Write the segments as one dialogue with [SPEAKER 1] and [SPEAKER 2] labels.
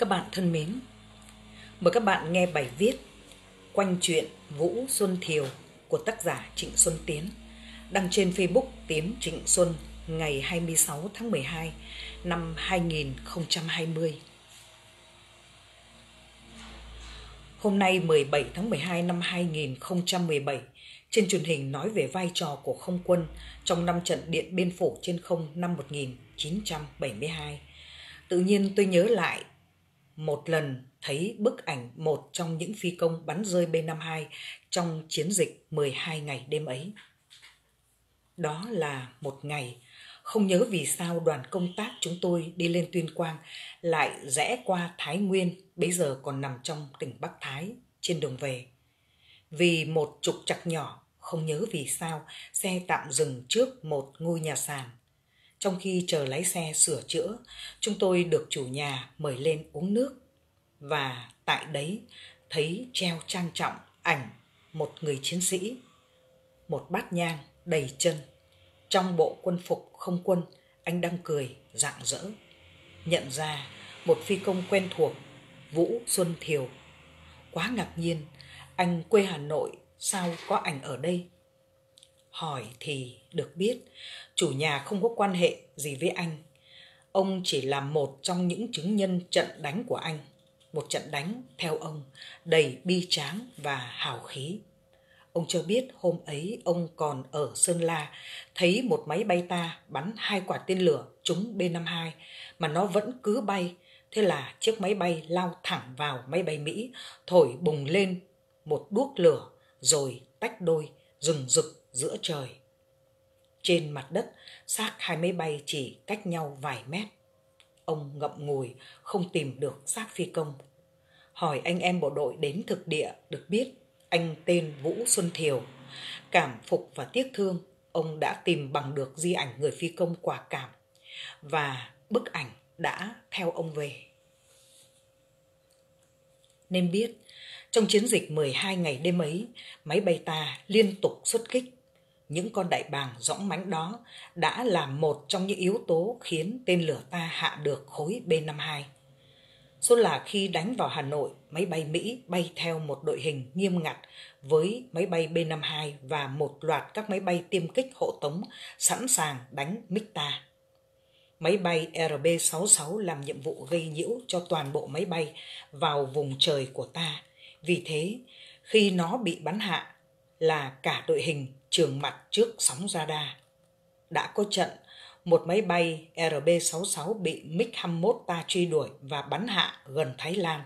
[SPEAKER 1] Các bạn thân mến, mời các bạn nghe bài viết Quanh chuyện Vũ Xuân Thiều của tác giả Trịnh Xuân Tiến đăng trên Facebook Tiến Trịnh Xuân ngày 26 tháng 12 năm 2020. Hôm nay 17 tháng 12 năm 2017, trên truyền hình nói về vai trò của không quân trong năm trận Điện Biên Phủ trên không năm 1972. Tự nhiên tôi nhớ lại một lần thấy bức ảnh một trong những phi công bắn rơi B-52 trong chiến dịch 12 ngày đêm ấy. Đó là một ngày, không nhớ vì sao đoàn công tác chúng tôi đi lên Tuyên Quang lại rẽ qua Thái Nguyên, bây giờ còn nằm trong tỉnh Bắc Thái, trên đường về. Vì một trục chặt nhỏ, không nhớ vì sao, xe tạm dừng trước một ngôi nhà sàn trong khi chờ lái xe sửa chữa, chúng tôi được chủ nhà mời lên uống nước. Và tại đấy thấy treo trang trọng ảnh một người chiến sĩ, một bát nhang đầy chân. Trong bộ quân phục không quân, anh đang cười, rạng rỡ. Nhận ra một phi công quen thuộc, Vũ Xuân Thiều. Quá ngạc nhiên, anh quê Hà Nội, sao có ảnh ở đây? hỏi thì được biết chủ nhà không có quan hệ gì với anh ông chỉ là một trong những chứng nhân trận đánh của anh một trận đánh theo ông đầy bi tráng và hào khí ông cho biết hôm ấy ông còn ở sơn la thấy một máy bay ta bắn hai quả tên lửa trúng b năm hai mà nó vẫn cứ bay thế là chiếc máy bay lao thẳng vào máy bay mỹ thổi bùng lên một đuốc lửa rồi tách đôi rừng rực giữa trời. Trên mặt đất, xác hai máy bay chỉ cách nhau vài mét. Ông ngậm ngùi, không tìm được xác phi công. Hỏi anh em bộ đội đến thực địa được biết anh tên Vũ Xuân Thiều. Cảm phục và tiếc thương, ông đã tìm bằng được di ảnh người phi công quả cảm và bức ảnh đã theo ông về. Nên biết, trong chiến dịch 12 ngày đêm ấy, máy bay ta liên tục xuất kích những con đại bàng rõng mánh đó đã là một trong những yếu tố khiến tên lửa ta hạ được khối B-52. Số là khi đánh vào Hà Nội, máy bay Mỹ bay theo một đội hình nghiêm ngặt với máy bay B-52 và một loạt các máy bay tiêm kích hộ tống sẵn sàng đánh MiG-ta. Máy bay RB-66 làm nhiệm vụ gây nhiễu cho toàn bộ máy bay vào vùng trời của ta. Vì thế, khi nó bị bắn hạ là cả đội hình trường mặt trước sóng radar. Đã có trận, một máy bay RB-66 bị MiG-21 ta truy đuổi và bắn hạ gần Thái Lan.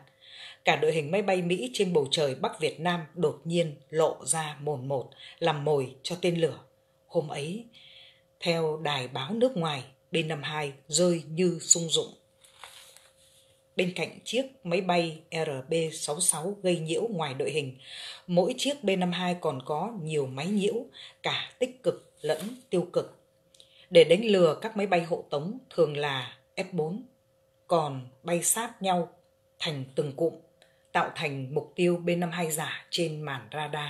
[SPEAKER 1] Cả đội hình máy bay Mỹ trên bầu trời Bắc Việt Nam đột nhiên lộ ra mồn một, làm mồi cho tên lửa. Hôm ấy, theo đài báo nước ngoài, B-52 rơi như sung dụng bên cạnh chiếc máy bay RB-66 gây nhiễu ngoài đội hình. Mỗi chiếc B-52 còn có nhiều máy nhiễu, cả tích cực lẫn tiêu cực. Để đánh lừa các máy bay hộ tống thường là F-4, còn bay sát nhau thành từng cụm, tạo thành mục tiêu B-52 giả trên màn radar.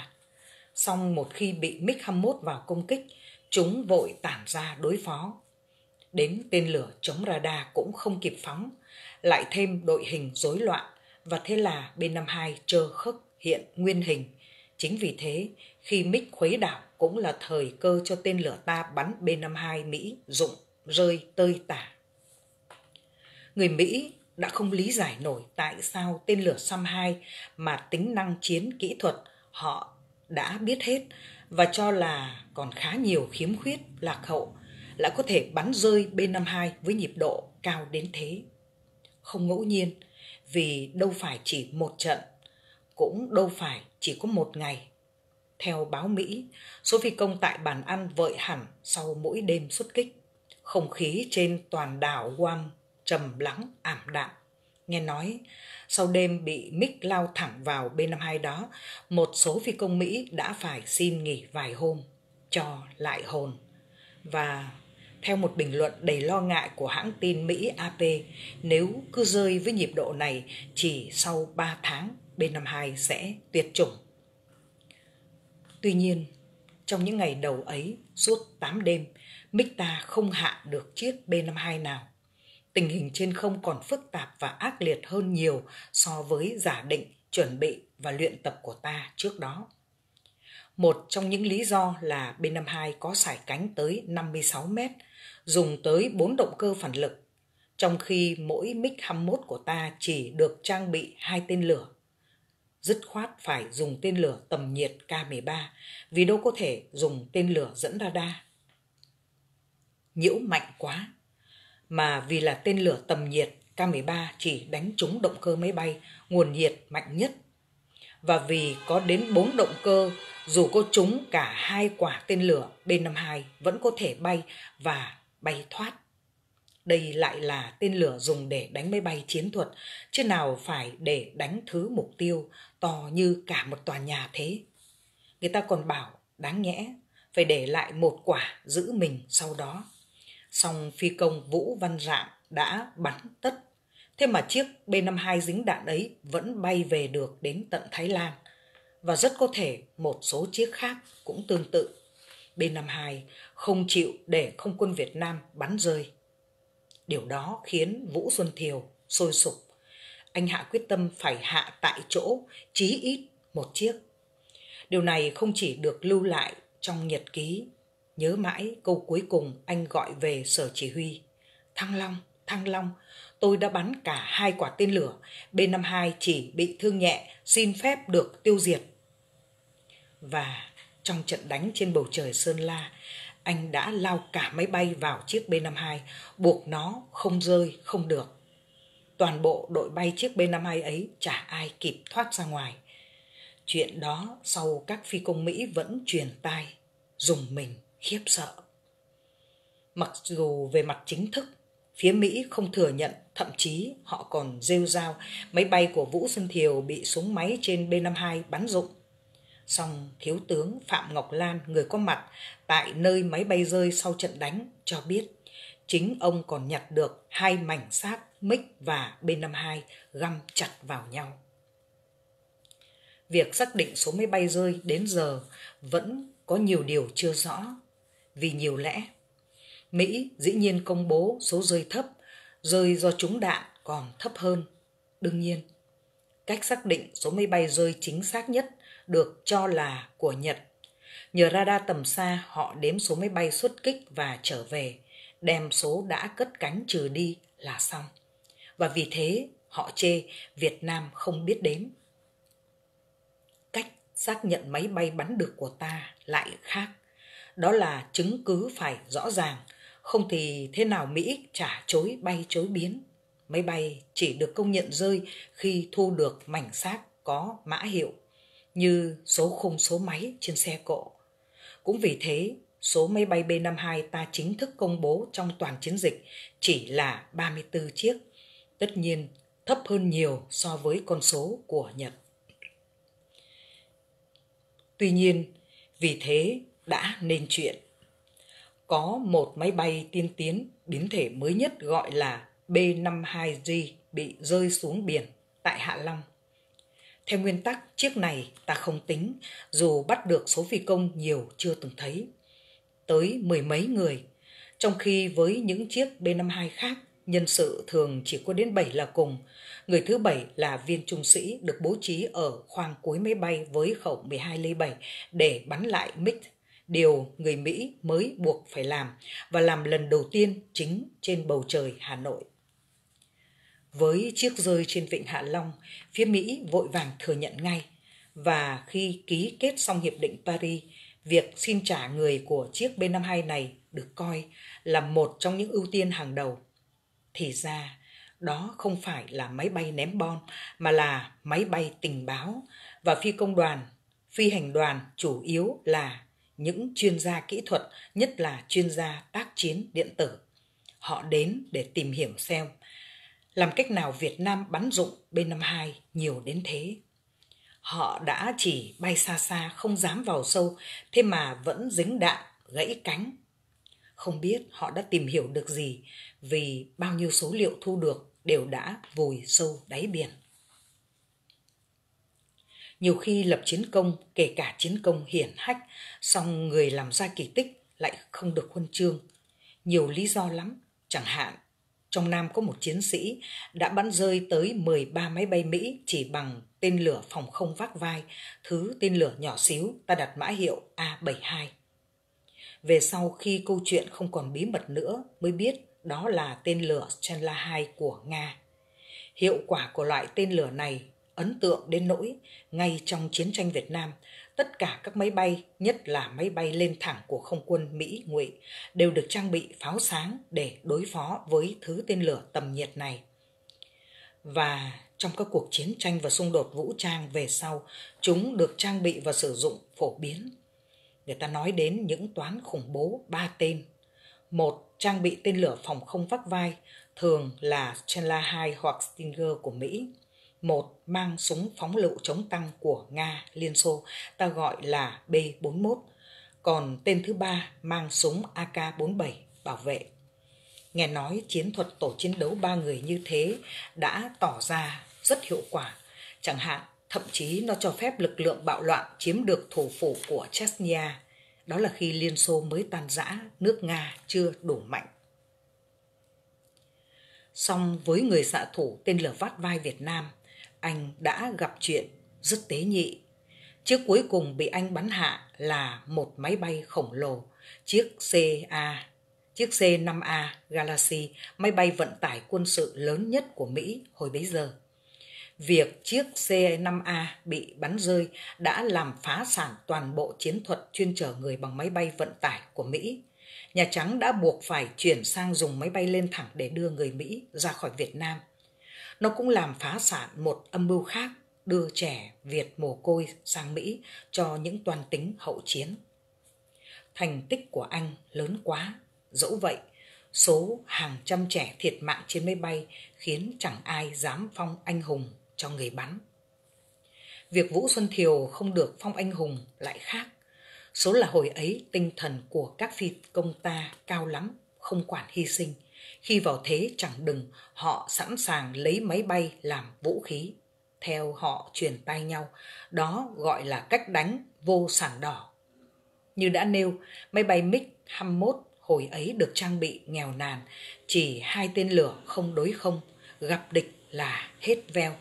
[SPEAKER 1] Song một khi bị MiG-21 vào công kích, chúng vội tản ra đối phó. Đến tên lửa chống radar cũng không kịp phóng, lại thêm đội hình rối loạn và thế là b năm hai trơ khớp hiện nguyên hình. Chính vì thế, khi Mick khuấy đảo cũng là thời cơ cho tên lửa ta bắn B-52 Mỹ dụng rơi tơi tả. Người Mỹ đã không lý giải nổi tại sao tên lửa Sam 2 mà tính năng chiến kỹ thuật họ đã biết hết và cho là còn khá nhiều khiếm khuyết lạc hậu lại có thể bắn rơi B-52 với nhịp độ cao đến thế không ngẫu nhiên vì đâu phải chỉ một trận cũng đâu phải chỉ có một ngày theo báo mỹ số phi công tại bàn ăn vợi hẳn sau mỗi đêm xuất kích không khí trên toàn đảo guam trầm lắng ảm đạm nghe nói sau đêm bị mic lao thẳng vào b 52 đó một số phi công mỹ đã phải xin nghỉ vài hôm cho lại hồn và theo một bình luận đầy lo ngại của hãng tin Mỹ AP, nếu cứ rơi với nhịp độ này, chỉ sau 3 tháng B52 sẽ tuyệt chủng. Tuy nhiên, trong những ngày đầu ấy, suốt 8 đêm, ta không hạ được chiếc B52 nào. Tình hình trên không còn phức tạp và ác liệt hơn nhiều so với giả định, chuẩn bị và luyện tập của ta trước đó. Một trong những lý do là B-52 có sải cánh tới 56 mét dùng tới 4 động cơ phản lực, trong khi mỗi MiG-21 của ta chỉ được trang bị hai tên lửa. Dứt khoát phải dùng tên lửa tầm nhiệt K-13 vì đâu có thể dùng tên lửa dẫn radar. Nhiễu mạnh quá, mà vì là tên lửa tầm nhiệt K-13 chỉ đánh trúng động cơ máy bay nguồn nhiệt mạnh nhất và vì có đến 4 động cơ, dù có trúng cả hai quả tên lửa B-52 vẫn có thể bay và bay thoát. Đây lại là tên lửa dùng để đánh máy bay chiến thuật, chứ nào phải để đánh thứ mục tiêu to như cả một tòa nhà thế. Người ta còn bảo, đáng nhẽ, phải để lại một quả giữ mình sau đó. Song phi công Vũ Văn Rạng đã bắn tất Thế mà chiếc B-52 dính đạn ấy vẫn bay về được đến tận Thái Lan và rất có thể một số chiếc khác cũng tương tự. B-52 không chịu để không quân Việt Nam bắn rơi. Điều đó khiến Vũ Xuân Thiều sôi sục. Anh Hạ quyết tâm phải hạ tại chỗ chí ít một chiếc. Điều này không chỉ được lưu lại trong nhật ký. Nhớ mãi câu cuối cùng anh gọi về sở chỉ huy. Thăng Long, Thăng Long, tôi đã bắn cả hai quả tên lửa, B-52 chỉ bị thương nhẹ, xin phép được tiêu diệt. Và trong trận đánh trên bầu trời Sơn La, anh đã lao cả máy bay vào chiếc B-52, buộc nó không rơi, không được. Toàn bộ đội bay chiếc B-52 ấy chả ai kịp thoát ra ngoài. Chuyện đó sau các phi công Mỹ vẫn truyền tai, dùng mình khiếp sợ. Mặc dù về mặt chính thức, Phía Mỹ không thừa nhận, thậm chí họ còn rêu rao máy bay của Vũ Xuân Thiều bị súng máy trên B-52 bắn rụng. Song Thiếu tướng Phạm Ngọc Lan, người có mặt tại nơi máy bay rơi sau trận đánh, cho biết chính ông còn nhặt được hai mảnh xác MiG và B-52 găm chặt vào nhau. Việc xác định số máy bay rơi đến giờ vẫn có nhiều điều chưa rõ vì nhiều lẽ Mỹ dĩ nhiên công bố số rơi thấp, rơi do trúng đạn còn thấp hơn. Đương nhiên, cách xác định số máy bay rơi chính xác nhất được cho là của Nhật. Nhờ radar tầm xa họ đếm số máy bay xuất kích và trở về, đem số đã cất cánh trừ đi là xong. Và vì thế họ chê Việt Nam không biết đếm. Cách xác nhận máy bay bắn được của ta lại khác. Đó là chứng cứ phải rõ ràng không thì thế nào Mỹ trả chối bay chối biến. Máy bay chỉ được công nhận rơi khi thu được mảnh xác có mã hiệu như số khung số máy trên xe cộ. Cũng vì thế, số máy bay B-52 ta chính thức công bố trong toàn chiến dịch chỉ là 34 chiếc. Tất nhiên, thấp hơn nhiều so với con số của Nhật. Tuy nhiên, vì thế đã nên chuyện có một máy bay tiên tiến biến thể mới nhất gọi là B-52G bị rơi xuống biển tại Hạ Long. Theo nguyên tắc, chiếc này ta không tính, dù bắt được số phi công nhiều chưa từng thấy. Tới mười mấy người, trong khi với những chiếc B-52 khác, nhân sự thường chỉ có đến bảy là cùng. Người thứ bảy là viên trung sĩ được bố trí ở khoang cuối máy bay với khẩu 12 ly 7 để bắn lại MiG điều người Mỹ mới buộc phải làm và làm lần đầu tiên chính trên bầu trời Hà Nội. Với chiếc rơi trên vịnh Hạ Long, phía Mỹ vội vàng thừa nhận ngay và khi ký kết xong hiệp định Paris, việc xin trả người của chiếc B52 này được coi là một trong những ưu tiên hàng đầu. Thì ra, đó không phải là máy bay ném bom mà là máy bay tình báo và phi công đoàn, phi hành đoàn chủ yếu là những chuyên gia kỹ thuật, nhất là chuyên gia tác chiến điện tử. Họ đến để tìm hiểu xem làm cách nào Việt Nam bắn dụng B-52 nhiều đến thế. Họ đã chỉ bay xa xa không dám vào sâu, thế mà vẫn dính đạn, gãy cánh. Không biết họ đã tìm hiểu được gì vì bao nhiêu số liệu thu được đều đã vùi sâu đáy biển nhiều khi lập chiến công kể cả chiến công hiển hách song người làm ra kỳ tích lại không được huân chương nhiều lý do lắm chẳng hạn trong Nam có một chiến sĩ đã bắn rơi tới 13 máy bay Mỹ chỉ bằng tên lửa phòng không vác vai, thứ tên lửa nhỏ xíu ta đặt mã hiệu A72. Về sau khi câu chuyện không còn bí mật nữa mới biết đó là tên lửa Chenla 2 của Nga. Hiệu quả của loại tên lửa này ấn tượng đến nỗi ngay trong chiến tranh Việt Nam, tất cả các máy bay, nhất là máy bay lên thẳng của không quân Mỹ ngụy đều được trang bị pháo sáng để đối phó với thứ tên lửa tầm nhiệt này. Và trong các cuộc chiến tranh và xung đột vũ trang về sau, chúng được trang bị và sử dụng phổ biến. Người ta nói đến những toán khủng bố ba tên. Một, trang bị tên lửa phòng không vắt vai, thường là Chandler 2 hoặc Stinger của Mỹ một mang súng phóng lựu chống tăng của Nga, Liên Xô, ta gọi là B-41, còn tên thứ ba mang súng AK-47 bảo vệ. Nghe nói chiến thuật tổ chiến đấu ba người như thế đã tỏ ra rất hiệu quả. Chẳng hạn, thậm chí nó cho phép lực lượng bạo loạn chiếm được thủ phủ của Chechnya. Đó là khi Liên Xô mới tan rã, nước Nga chưa đủ mạnh. Song với người xạ thủ tên lửa vắt vai Việt Nam – anh đã gặp chuyện rất tế nhị. Chiếc cuối cùng bị anh bắn hạ là một máy bay khổng lồ, chiếc CA, chiếc C5A Galaxy, máy bay vận tải quân sự lớn nhất của Mỹ hồi bấy giờ. Việc chiếc C5A bị bắn rơi đã làm phá sản toàn bộ chiến thuật chuyên chở người bằng máy bay vận tải của Mỹ. Nhà Trắng đã buộc phải chuyển sang dùng máy bay lên thẳng để đưa người Mỹ ra khỏi Việt Nam – nó cũng làm phá sản một âm mưu khác đưa trẻ Việt mồ côi sang Mỹ cho những toàn tính hậu chiến. Thành tích của Anh lớn quá, dẫu vậy, số hàng trăm trẻ thiệt mạng trên máy bay khiến chẳng ai dám phong anh hùng cho người bắn. Việc Vũ Xuân Thiều không được phong anh hùng lại khác. Số là hồi ấy tinh thần của các phi công ta cao lắm, không quản hy sinh, khi vào thế chẳng đừng, họ sẵn sàng lấy máy bay làm vũ khí. Theo họ truyền tay nhau, đó gọi là cách đánh vô sản đỏ. Như đã nêu, máy bay MiG-21 hồi ấy được trang bị nghèo nàn, chỉ hai tên lửa không đối không, gặp địch là hết veo.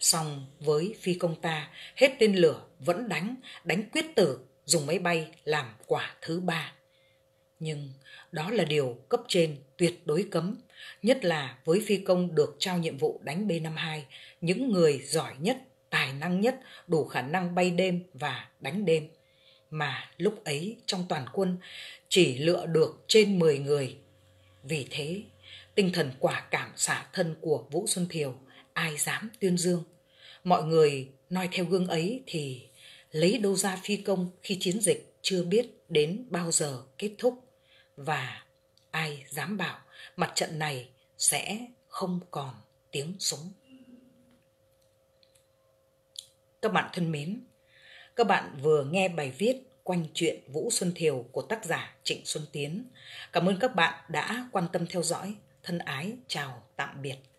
[SPEAKER 1] Song với phi công ta, hết tên lửa vẫn đánh, đánh quyết tử, dùng máy bay làm quả thứ ba nhưng đó là điều cấp trên tuyệt đối cấm, nhất là với phi công được trao nhiệm vụ đánh B-52, những người giỏi nhất, tài năng nhất, đủ khả năng bay đêm và đánh đêm. Mà lúc ấy trong toàn quân chỉ lựa được trên 10 người. Vì thế, tinh thần quả cảm xả thân của Vũ Xuân Thiều ai dám tuyên dương. Mọi người noi theo gương ấy thì lấy đâu ra phi công khi chiến dịch chưa biết đến bao giờ kết thúc và ai dám bảo mặt trận này sẽ không còn tiếng súng. Các bạn thân mến, các bạn vừa nghe bài viết quanh chuyện Vũ Xuân Thiều của tác giả Trịnh Xuân Tiến. Cảm ơn các bạn đã quan tâm theo dõi. Thân ái chào tạm biệt.